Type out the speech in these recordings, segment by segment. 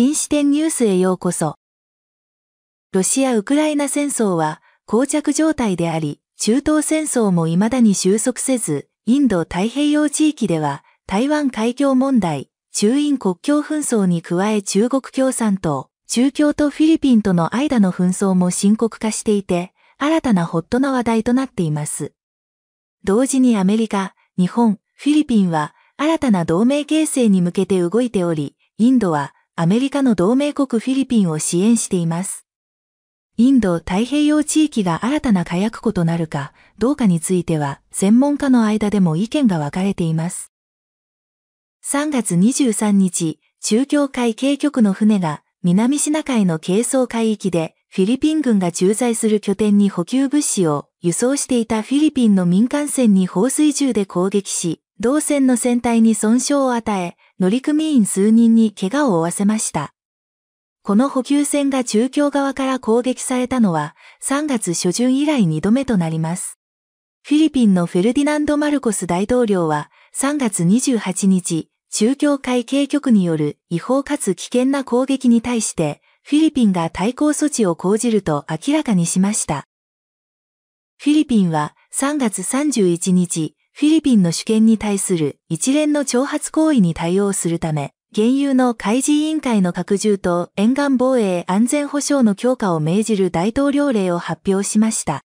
新視点ニュースへようこそ。ロシア・ウクライナ戦争は膠着状態であり、中東戦争も未だに収束せず、インド太平洋地域では台湾海峡問題、中印国境紛争に加え中国共産党、中共とフィリピンとの間の紛争も深刻化していて、新たなホットな話題となっています。同時にアメリカ、日本、フィリピンは新たな同盟形成に向けて動いており、インドはアメリカの同盟国フィリピンを支援しています。インド太平洋地域が新たな火薬庫となるかどうかについては専門家の間でも意見が分かれています。3月23日、中共海警局の船が南シナ海の軽装海域でフィリピン軍が駐在する拠点に補給物資を輸送していたフィリピンの民間船に放水銃で攻撃し、同船の船体に損傷を与え、乗組員数人に怪我を負わせました。この補給船が中共側から攻撃されたのは3月初旬以来2度目となります。フィリピンのフェルディナンド・マルコス大統領は3月28日、中共会計局による違法かつ危険な攻撃に対してフィリピンが対抗措置を講じると明らかにしました。フィリピンは3月31日、フィリピンの主権に対する一連の挑発行為に対応するため、原油の開示委員会の拡充と沿岸防衛安全保障の強化を命じる大統領令を発表しました。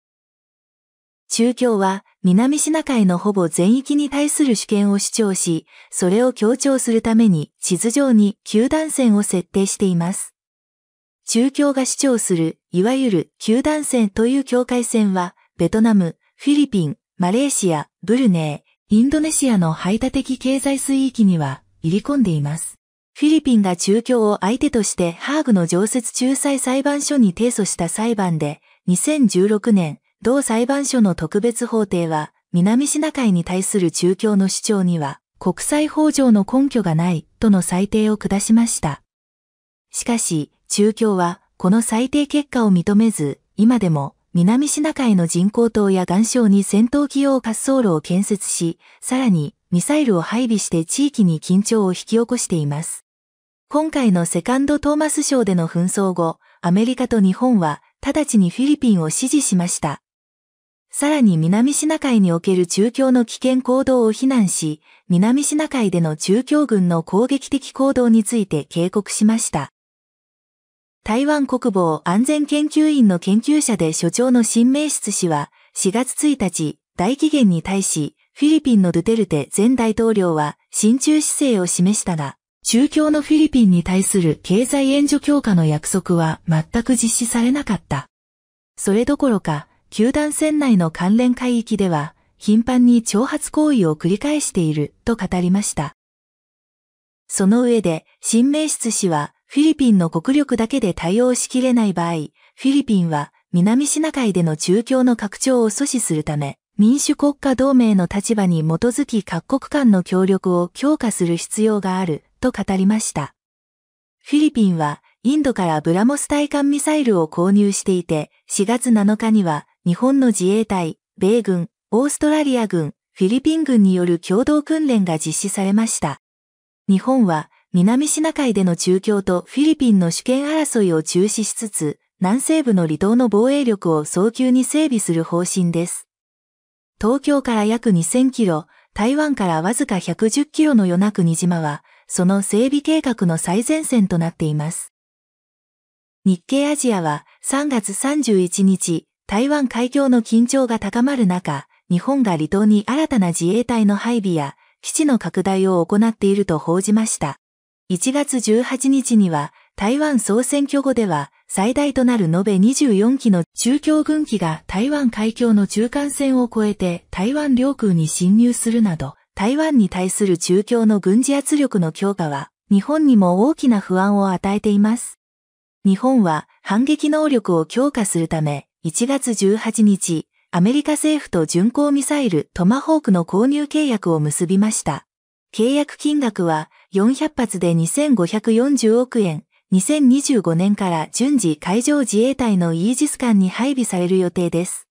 中共は南シナ海のほぼ全域に対する主権を主張し、それを強調するために地図上に九段線を設定しています。中共が主張する、いわゆる九段線という境界線は、ベトナム、フィリピン、マレーシア、ブルネー、インドネシアの排他的経済水域には入り込んでいます。フィリピンが中共を相手としてハーグの常設仲裁裁判所に提訴した裁判で、2016年、同裁判所の特別法廷は、南シナ海に対する中共の主張には、国際法上の根拠がないとの裁定を下しました。しかし、中共は、この裁定結果を認めず、今でも南シナ海の人工島や岩礁に戦闘機用滑走路を建設し、さらにミサイルを配備して地域に緊張を引き起こしています。今回のセカンドトーマス賞での紛争後、アメリカと日本は直ちにフィリピンを支持しました。さらに南シナ海における中共の危険行動を非難し、南シナ海での中共軍の攻撃的行動について警告しました。台湾国防安全研究院の研究者で所長の新名室氏は、4月1日、大期限に対し、フィリピンのドゥテルテ前大統領は、親中姿勢を示したが、宗教のフィリピンに対する経済援助強化の約束は全く実施されなかった。それどころか、球団船内の関連海域では、頻繁に挑発行為を繰り返していると語りました。その上で、新名室氏は、フィリピンの国力だけで対応しきれない場合、フィリピンは南シナ海での中共の拡張を阻止するため、民主国家同盟の立場に基づき各国間の協力を強化する必要があると語りました。フィリピンはインドからブラモス対艦ミサイルを購入していて、4月7日には日本の自衛隊、米軍、オーストラリア軍、フィリピン軍による共同訓練が実施されました。日本は南シナ海での中共とフィリピンの主権争いを中止しつつ、南西部の離島の防衛力を早急に整備する方針です。東京から約2000キロ、台湾からわずか110キロの与那国島は、その整備計画の最前線となっています。日経アジアは3月31日、台湾海峡の緊張が高まる中、日本が離島に新たな自衛隊の配備や基地の拡大を行っていると報じました。1月18日には台湾総選挙後では最大となる延べ24機の中共軍機が台湾海峡の中間線を越えて台湾領空に侵入するなど、台湾に対する中共の軍事圧力の強化は日本にも大きな不安を与えています。日本は反撃能力を強化するため、1月18日、アメリカ政府と巡航ミサイルトマホークの購入契約を結びました。契約金額は400発で2540億円、2025年から順次海上自衛隊のイージス艦に配備される予定です。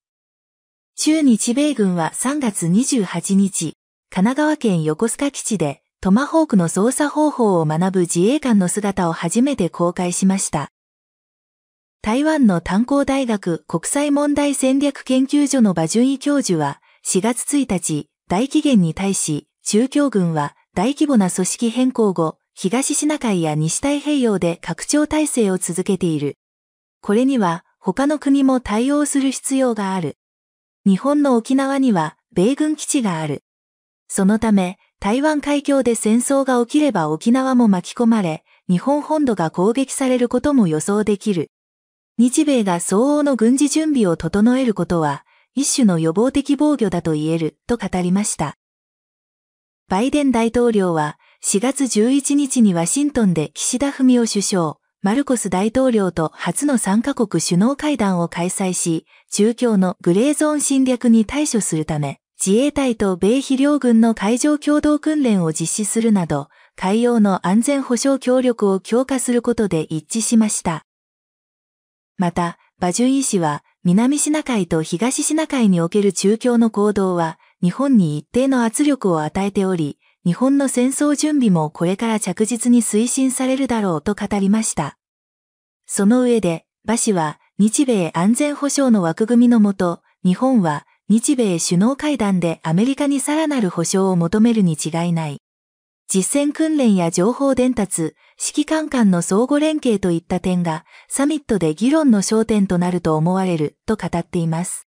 中日米軍は3月28日、神奈川県横須賀基地でトマホークの操作方法を学ぶ自衛官の姿を初めて公開しました。台湾の炭鉱大学国際問題戦略研究所の馬順位教授は4月1日、大紀元に対し中共軍は大規模な組織変更後、東シナ海や西太平洋で拡張体制を続けている。これには他の国も対応する必要がある。日本の沖縄には米軍基地がある。そのため、台湾海峡で戦争が起きれば沖縄も巻き込まれ、日本本土が攻撃されることも予想できる。日米が相応の軍事準備を整えることは、一種の予防的防御だと言えると語りました。バイデン大統領は4月11日にワシントンで岸田文雄首相、マルコス大統領と初の3カ国首脳会談を開催し、中共のグレーゾーン侵略に対処するため、自衛隊と米肥両軍の海上共同訓練を実施するなど、海洋の安全保障協力を強化することで一致しました。また、馬順医師は、南シナ海と東シナ海における中共の行動は、日本に一定の圧力を与えており、日本の戦争準備もこれから着実に推進されるだろうと語りました。その上で、馬氏は、日米安全保障の枠組みのもと、日本は日米首脳会談でアメリカにさらなる保障を求めるに違いない。実践訓練や情報伝達、指揮官間の相互連携といった点がサミットで議論の焦点となると思われると語っています。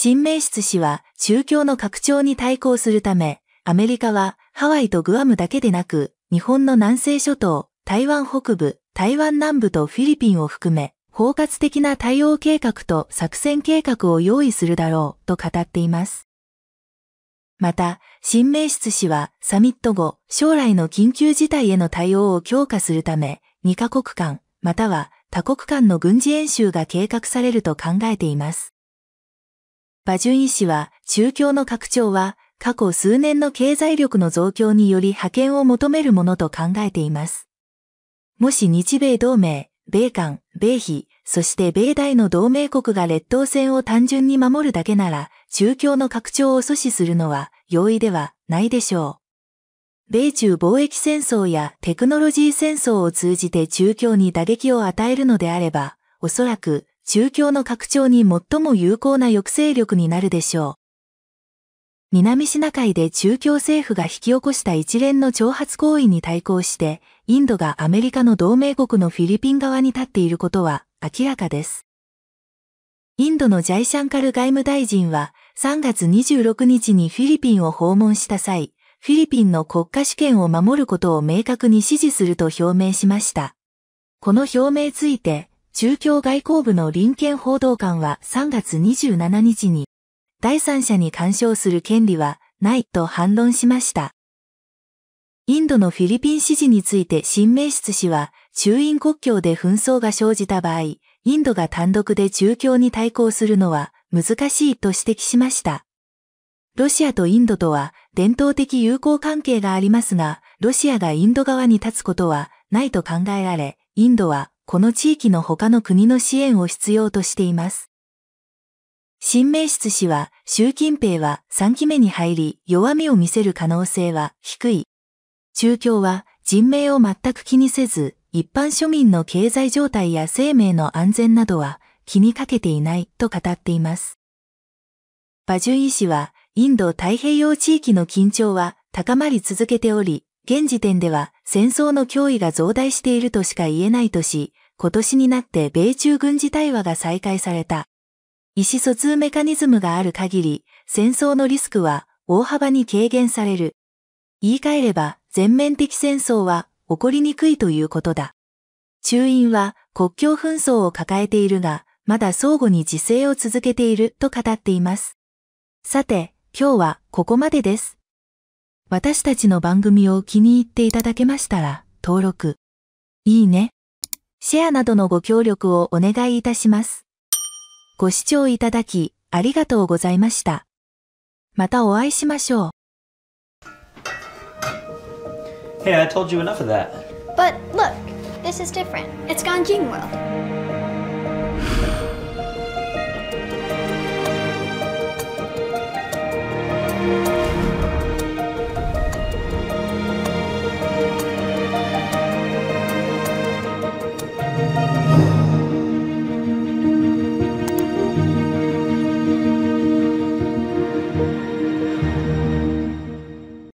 新名室氏は宗教の拡張に対抗するため、アメリカはハワイとグアムだけでなく、日本の南西諸島、台湾北部、台湾南部とフィリピンを含め、包括的な対応計画と作戦計画を用意するだろうと語っています。また、新名室氏はサミット後、将来の緊急事態への対応を強化するため、2カ国間、または他国間の軍事演習が計画されると考えています。バジュイ医師は、中共の拡張は、過去数年の経済力の増強により派遣を求めるものと考えています。もし日米同盟、米韓、米比、そして米大の同盟国が列島線を単純に守るだけなら、中共の拡張を阻止するのは容易ではないでしょう。米中貿易戦争やテクノロジー戦争を通じて中共に打撃を与えるのであれば、おそらく中共の拡張に最も有効な抑制力になるでしょう。南シナ海で中共政府が引き起こした一連の挑発行為に対抗して、インドがアメリカの同盟国のフィリピン側に立っていることは明らかです。インドのジャイシャンカル外務大臣は3月26日にフィリピンを訪問した際、フィリピンの国家主権を守ることを明確に支持すると表明しました。この表明ついて、中共外交部の臨権報道官は3月27日に、第三者に干渉する権利はないと反論しました。インドのフィリピン支持について新名室氏は、中印国境で紛争が生じた場合、インドが単独で中共に対抗するのは難しいと指摘しました。ロシアとインドとは伝統的友好関係がありますが、ロシアがインド側に立つことはないと考えられ、インドはこの地域の他の国の支援を必要としています。新名室氏は、習近平は3期目に入り、弱みを見せる可能性は低い。中共は、人命を全く気にせず、一般庶民の経済状態や生命の安全などは気にかけていないと語っています。バジュ師は、インド太平洋地域の緊張は高まり続けており、現時点では戦争の脅威が増大しているとしか言えないとし、今年になって米中軍事対話が再開された。意思疎通メカニズムがある限り、戦争のリスクは大幅に軽減される。言い換えれば、全面的戦争は起こりにくいということだ。中印は国境紛争を抱えているが、まだ相互に自制を続けていると語っています。さて、今日はここまでです。私たちの番組を気に入っていただけましたら、登録、いいね。シェアなどのご協力をお願いいたします。ご視聴いただき、ありがとうございました。またお会いしましょう。Hey, I told you enough of that. But look, this is different. It's Ganjing World.